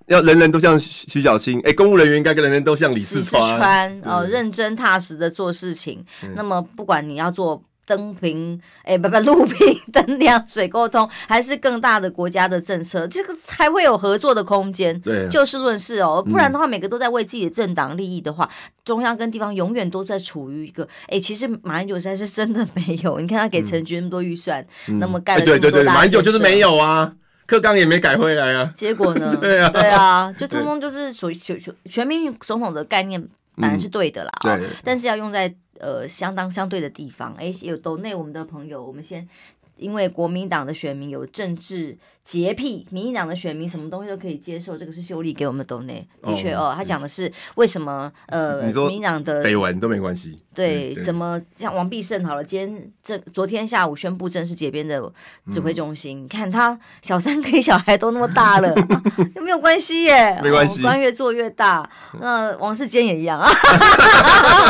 要人人都像徐小青。哎，公务人员应该跟人人都像李四川哦，认真踏实的做事情。那么不管你要做。灯平哎不不路平灯亮水沟通还是更大的国家的政策，这个才会有合作的空间。对，就事论事哦，不然的话，每个都在为自己的政党利益的话，中央跟地方永远都在处于一个哎，其实马英九在是真的没有。你看他给陈局那么多预算，那么盖了对对，马英九就是没有啊，克刚也没改回来啊。结果呢？对啊，对啊，就通通就是于全全民总统的概念本来是对的啦，对，但是要用在。呃，相当相对的地方，哎，有岛内我们的朋友，我们先，因为国民党的选民有政治。洁癖，民进党的选民什么东西都可以接受，这个是修理给我们读的，的确哦，他讲的是为什么呃，民党的绯闻都没关系，对，怎么像王必胜好了，今天这昨天下午宣布正式解编的指挥中心，你看他小三 K 小孩都那么大了，有 没有关系耶？没关系，官越做越大，那王世坚也一样啊，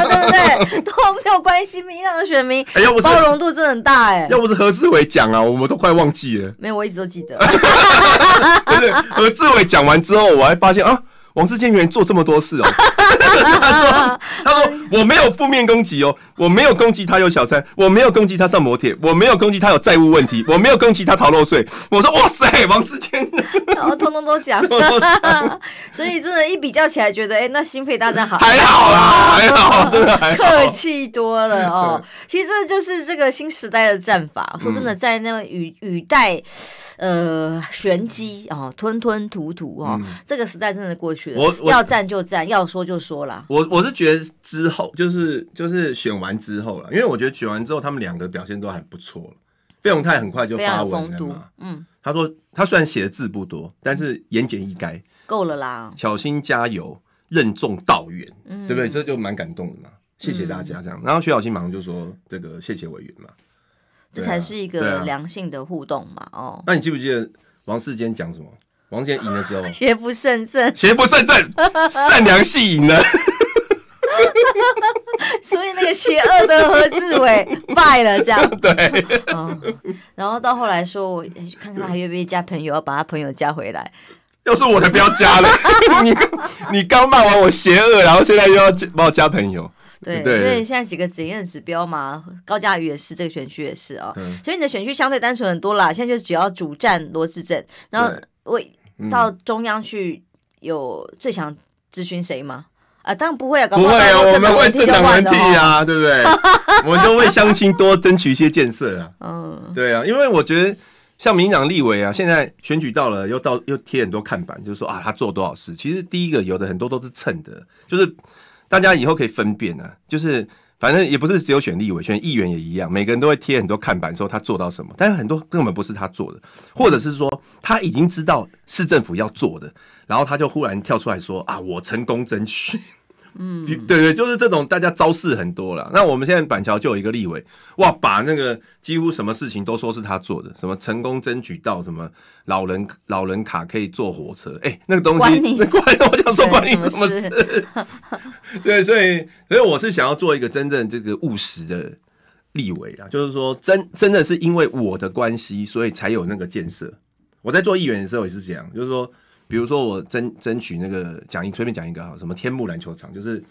对不对？都没有关系，民进党的选民包容度真的很大哎，要不是何志伟讲啊，我们都快忘记了，没有，我一直都记得。哈哈哈对，何志伟讲完之后，我还发现啊，王志坚原来做这么多事哦。他说：“他说我没有负面攻击哦，我没有攻击他有小三，我没有攻击他上摩铁，我没有攻击他有债务问题，我没有攻击他逃漏税。”我说：“哇塞，王思谦。”然后通通都讲，所以真的，一比较起来，觉得哎，那心肺大战好还好啦，还好，真的还好，客气多了哦。其实这就是这个新时代的战法。说真的，在那个语语带呃玄机哦，吞吞吐吐哦，这个时代真的过去了。我，要战就战，要说就说。我我是觉得之后就是就是选完之后了，因为我觉得选完之后他们两个表现都还不错费永泰很快就发文了，嗯，他说他虽然写的字不多，但是言简意赅，够了啦。小心加油，任重道远，对不对？这就蛮感动的嘛。谢谢大家这样。然后徐小新马上就说这个谢谢委员嘛，这才是一个良性的互动嘛。哦，那你记不记得王世坚讲什么？王杰赢了之后，邪不胜正，邪不胜正，善良戏赢了，所以那个邪恶的何志伟 败了，这样对。然后到后来说我看看他还不愿意加朋友，要把他朋友加回来。要是我，的，不要加了。你你刚骂完我邪恶，然后现在又要帮我加朋友。对，所以现在几个检验指标嘛，高嘉瑜也是这个选区也是啊，所以你的选区相对单纯很多啦。现在就只要主战罗志正，然后我。到中央去有最想咨询谁吗？啊，当然不会啊，不会啊，我们问自己的问题啊，对不对？我们都为相亲多争取一些建设啊。嗯，对啊，因为我觉得像民党立委啊，现在选举到了，又到又贴很多看板，就是说啊，他做多少事。其实第一个有的很多都是蹭的，就是大家以后可以分辨啊，就是。反正也不是只有选立委，选议员也一样。每个人都会贴很多看板，说他做到什么，但是很多根本不是他做的，或者是说他已经知道市政府要做的，然后他就忽然跳出来说啊，我成功争取。嗯，对对，就是这种，大家招式很多了。那我们现在板桥就有一个立委，哇，把那个几乎什么事情都说是他做的，什么成功争取到什么老人老人卡可以坐火车，哎，那个东西，关你，我想说关你什么事？对，所以，所以我是想要做一个真正这个务实的立委啊，就是说，真真的是因为我的关系，所以才有那个建设。我在做议员的时候也是这样，就是说。比如说，我争争取那个讲一随便讲一个哈，什么天幕篮球场，就是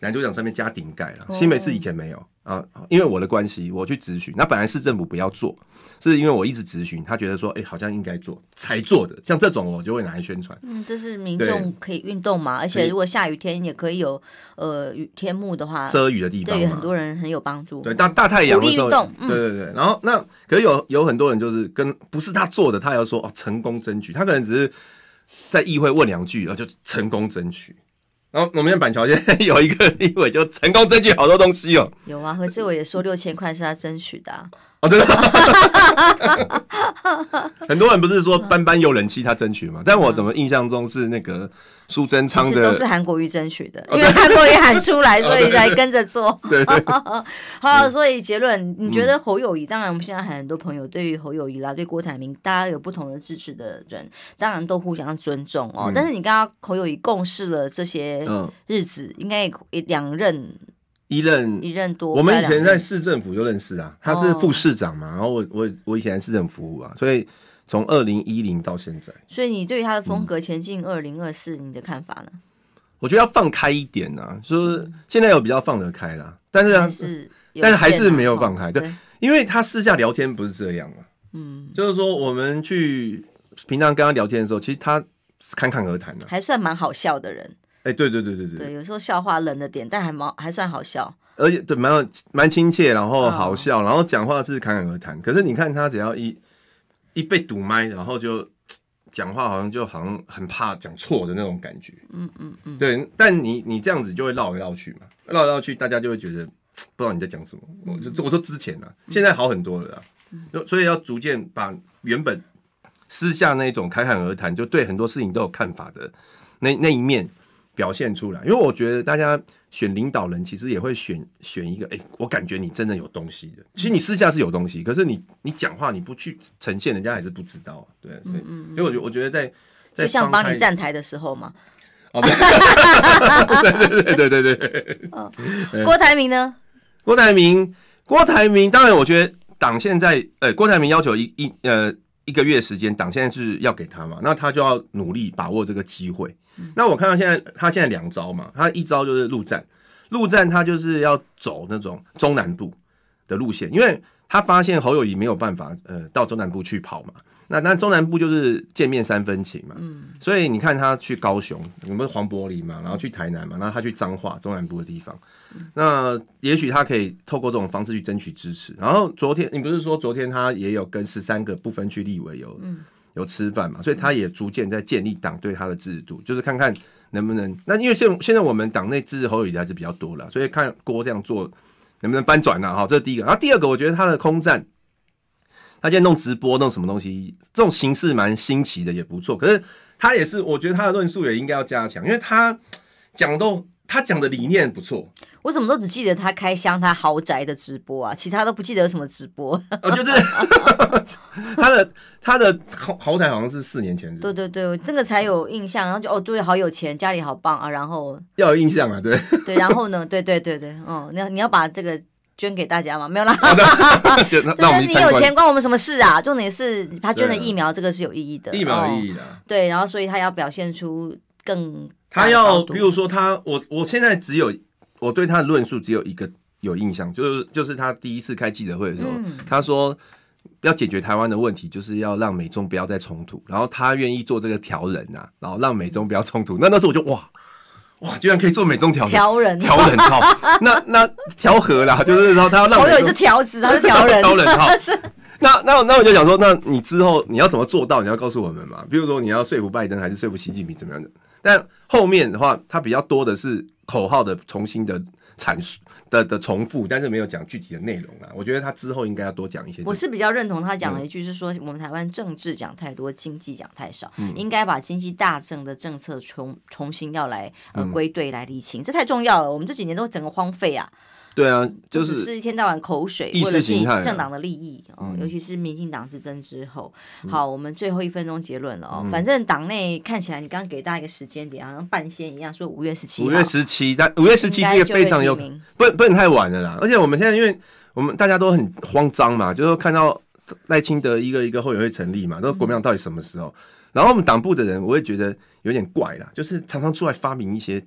篮球场上面加顶盖了。新北市以前没有啊，因为我的关系，我去咨询，那本来市政府不要做，是因为我一直咨询，他觉得说，哎，好像应该做才做的。像这种，我就会拿来宣传。嗯，这是民众可以运动嘛，而且如果下雨天也可以有呃雨天幕的话，遮雨的地方对很多人很有帮助。对，大大太阳的时候运动，对对对。然后那可是有有很多人就是跟不是他做的，他要说哦成功争取，他可能只是。在议会问两句，然后就成功争取。然后我们现在板桥，现在有一个立委就成功争取好多东西哦。有啊，何志伟也说六千块是他争取的。真的，很多人不是说班班有人气，他争取嘛？但我怎么印象中是那个苏贞昌的都是韩国瑜争取的，因为韩国瑜喊出来，所以才跟着做。好，所以结论，你觉得侯友谊？当然，我们现在很多朋友对于侯友谊啦，对郭台铭，大家有不同的支持的人，当然都互相尊重哦。但是你刚刚侯友谊共事了这些日子，应该两任。一任一任多，我们以前在市政府就认识啊，他是副市长嘛，然后我我我以前在市政府服务啊，所以从二零一零到现在。所以你对他的风格前进二零二四，你的看法呢？我觉得要放开一点啊，就是现在有比较放得开啦，但是但是还是没有放开，对，因为他私下聊天不是这样嘛，嗯，就是说我们去平常跟他聊天的时候，其实他侃侃而谈的，还算蛮好笑的人。哎，对对对对对，对有时候笑话冷了点，但还蛮还算好笑，而且对蛮有蛮亲切，然后好笑，然后讲话是侃侃而谈。可是你看他只要一一被堵麦，然后就讲话好像就好像很怕讲错的那种感觉。嗯嗯嗯，对。但你你这样子就会绕来绕去嘛，绕来绕去，大家就会觉得不知道你在讲什么。我就我说之前呢，现在好很多了，所以要逐渐把原本私下那种侃侃而谈，就对很多事情都有看法的那那一面。表现出来，因为我觉得大家选领导人其实也会选选一个，哎，我感觉你真的有东西的。其实你私下是有东西，可是你你讲话你不去呈现，人家还是不知道。对，嗯嗯。所以我觉得，我觉得在就像帮你站台的时候嘛。对对对对对对。嗯，郭台铭呢？郭台铭，郭台铭，当然，我觉得党现在，呃，郭台铭要求一一呃一个月时间，党现在是要给他嘛，那他就要努力把握这个机会。那我看到现在他现在两招嘛，他一招就是陆战，陆战他就是要走那种中南部的路线，因为他发现侯友谊没有办法呃到中南部去跑嘛，那那中南部就是见面三分情嘛，所以你看他去高雄，我们黄伯林嘛，然后去台南嘛，然后他去彰化中南部的地方，那也许他可以透过这种方式去争取支持。然后昨天你不是说昨天他也有跟十三个不分区立委有？有吃饭嘛？所以他也逐渐在建立党对他的制度，就是看看能不能。那因为现现在我们党内支持侯友宜还是比较多了，所以看郭这样做能不能翻转呢？哈，这是第一个。然后第二个，我觉得他的空战，他现在弄直播弄什么东西，这种形式蛮新奇的也不错。可是他也是，我觉得他的论述也应该要加强，因为他讲都。他讲的理念不错，我怎么都只记得他开箱他豪宅的直播啊，其他都不记得有什么直播。哦，就是 他的他的豪豪宅好像是四年前的，对对对，那个才有印象。然后就哦，对，好有钱，家里好棒啊，然后要有印象啊，对对，然后呢，对对对对，哦，你要你要把这个捐给大家吗？没有啦，那我们你有钱关我们什么事啊？重点是他捐的疫苗，这个是有意义的，疫苗有意义的，对，然后所以他要表现出更。他要，比如说他，我我现在只有我对他的论述只有一个有印象，就是就是他第一次开记者会的时候，他说要解决台湾的问题，就是要让美中不要再冲突，然后他愿意做这个调人呐，然后让美中不要冲突。那那时候我就哇哇，居然可以做美中调调人，调人哈，那那调和啦，就是然后他要让我有一次调子他是调人，调人哈 那那那我就想说，那你之后你要怎么做到？你要告诉我们嘛，比如说你要说服拜登还是说服习近平怎么样的？但后面的话，它比较多的是口号的重新的阐述的的重复，但是没有讲具体的内容啊。我觉得他之后应该要多讲一些。我是比较认同他讲了一句，是说我们台湾政治讲太多，经济讲太少，应该把经济大政的政策重重新要来呃归队来厘清，这太重要了。我们这几年都整个荒废啊。对啊，就是是一天到晚口水，或者是政党的利益，嗯，尤其是民进党之争之后，好，我们最后一分钟结论了哦。反正党内看起来，你刚刚给大家一个时间点，好像半仙一样，说五月十七，五月十七，但五月十七是一个非常有名，不不能太晚了啦。而且我们现在，因为我们大家都很慌张嘛，就是看到赖清德一个一个后援会成立嘛，那国民党到底什么时候？然后我们党部的人，我也觉得有点怪了，就是常常出来发明一些。